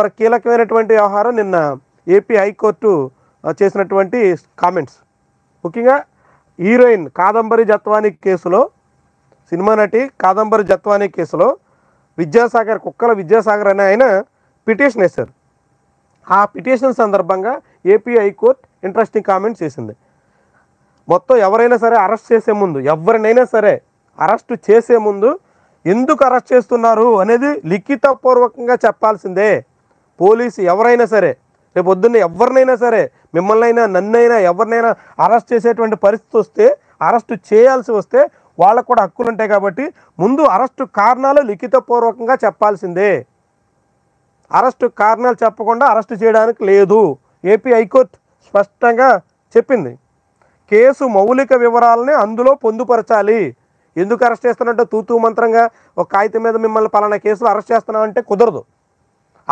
మరొక కీలకమైనటువంటి వ్యవహారం నిన్న ఏపీ హైకోర్టు చేసినటువంటి కామెంట్స్ ముఖ్యంగా హీరోయిన్ కాదంబరి జత్వానీ కేసులో సినిమా నటి కాదంబరి జత్వానీ కేసులో విద్యాసాగర్ కుక్కల విద్యాసాగర్ అనే ఆయన పిటిషన్ వేశారు ఆ పిటిషన్ సందర్భంగా ఏపీ హైకోర్టు ఇంట్రెస్టింగ్ కామెంట్స్ చేసింది మొత్తం ఎవరైనా సరే అరెస్ట్ చేసే ముందు ఎవరినైనా సరే అరెస్ట్ చేసే ముందు ఎందుకు అరెస్ట్ చేస్తున్నారు అనేది లిఖితపూర్వకంగా చెప్పాల్సిందే పోలీసు ఎవరైనా సరే రేపు పొద్దున్న ఎవరినైనా సరే మిమ్మల్ని అయినా నన్నైనా ఎవరినైనా అరెస్ట్ చేసేటువంటి పరిస్థితి వస్తే అరెస్ట్ చేయాల్సి వస్తే వాళ్ళకు కూడా హక్కులు ఉంటాయి కాబట్టి ముందు అరెస్టు కారణాలు లిఖితపూర్వకంగా చెప్పాల్సిందే అరెస్టు కారణాలు చెప్పకుండా అరెస్టు చేయడానికి లేదు ఏపీ హైకోర్టు స్పష్టంగా చెప్పింది కేసు మౌలిక వివరాలని అందులో పొందుపరచాలి ఎందుకు అరెస్ట్ చేస్తున్నట్టు తూతూ మంత్రంగా ఒక కాగితం మీద మిమ్మల్ని పలానా కేసులు అరెస్ట్ చేస్తున్నామంటే కుదరదు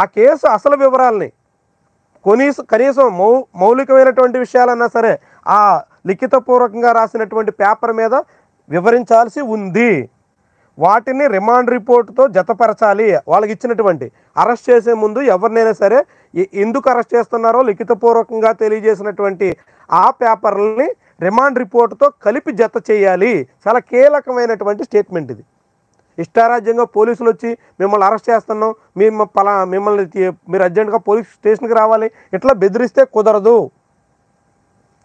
ఆ కేసు అసలు వివరాలని కొనీస కనీసం మౌ మౌలికమైనటువంటి విషయాలన్నా సరే ఆ లిఖితపూర్వకంగా రాసినటువంటి పేపర్ మీద వివరించాల్సి ఉంది వాటిని రిమాండ్ రిపోర్ట్తో జతపరచాలి వాళ్ళకి ఇచ్చినటువంటి అరెస్ట్ చేసే ముందు ఎవరినైనా సరే ఎందుకు అరెస్ట్ చేస్తున్నారో లిఖితపూర్వకంగా తెలియజేసినటువంటి ఆ పేపర్లని రిమాండ్ రిపోర్ట్తో కలిపి జత చేయాలి చాలా కీలకమైనటువంటి స్టేట్మెంట్ ఇది ఇష్టారాజ్యంగా పోలీసులు వచ్చి మిమ్మల్ని అరెస్ట్ చేస్తున్నాం మేము పలా మిమ్మల్ని మీరు అర్జెంటుగా పోలీస్ స్టేషన్కి రావాలి ఇట్లా బెదిరిస్తే కుదరదు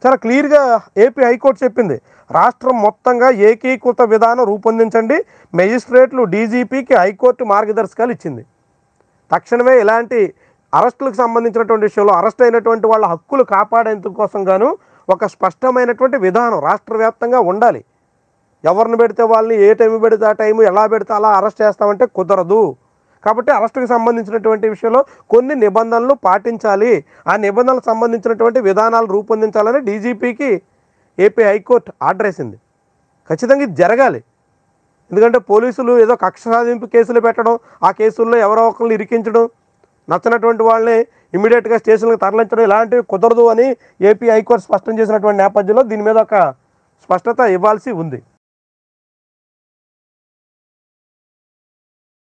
చాలా క్లియర్గా ఏపీ హైకోర్టు చెప్పింది రాష్ట్రం మొత్తంగా ఏకీకృత విధానం రూపొందించండి మెజిస్ట్రేట్లు డీజీపీకి హైకోర్టు మార్గదర్శకాలు ఇచ్చింది తక్షణమే ఇలాంటి అరెస్టులకు సంబంధించినటువంటి విషయంలో అరెస్ట్ అయినటువంటి వాళ్ళ హక్కులు కాపాడేందుకోసం గాను ఒక స్పష్టమైనటువంటి విధానం రాష్ట్ర ఉండాలి ఎవరిని పెడితే వాళ్ళని ఏ టైం పెడితే ఆ టైం ఎలా పెడితే అలా అరెస్ట్ చేస్తామంటే కుదరదు కాబట్టి అరెస్టుకి సంబంధించినటువంటి విషయంలో కొన్ని నిబంధనలు పాటించాలి ఆ నిబంధనలకు సంబంధించినటువంటి విధానాలు రూపొందించాలని డీజీపీకి ఏపీ హైకోర్టు ఆర్డర్ వేసింది ఖచ్చితంగా ఇది జరగాలి ఎందుకంటే పోలీసులు ఏదో కక్ష సాధింపు కేసులు పెట్టడం ఆ కేసుల్లో ఎవరో ఒకరిని ఇరికించడం నచ్చినటువంటి వాళ్ళని ఇమీడియట్గా స్టేషన్లకు తరలించడం ఇలాంటివి కుదరదు అని ఏపీ హైకోర్టు స్పష్టం చేసినటువంటి నేపథ్యంలో దీని మీద ఒక స్పష్టత ఇవ్వాల్సి ఉంది